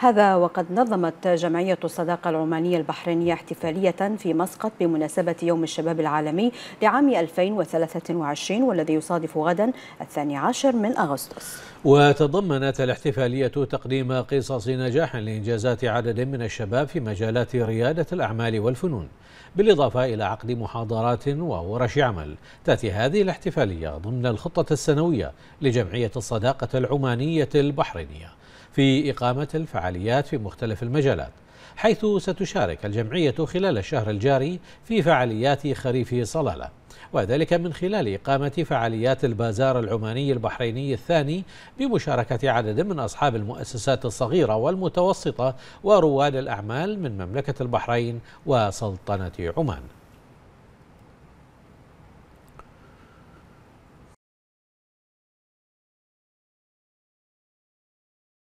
هذا وقد نظمت جمعية الصداقة العمانية البحرينية احتفالية في مسقط بمناسبة يوم الشباب العالمي لعام 2023 والذي يصادف غدا الثاني عشر من أغسطس وتضمنت الاحتفالية تقديم قصص نجاح لإنجازات عدد من الشباب في مجالات ريادة الأعمال والفنون بالإضافة إلى عقد محاضرات وورش عمل تأتي هذه الاحتفالية ضمن الخطة السنوية لجمعية الصداقة العمانية البحرينية في إقامة الفعاليات في مختلف المجالات حيث ستشارك الجمعية خلال الشهر الجاري في فعاليات خريف صلالة وذلك من خلال إقامة فعاليات البازار العماني البحريني الثاني بمشاركة عدد من أصحاب المؤسسات الصغيرة والمتوسطة ورواد الأعمال من مملكة البحرين وسلطنة عمان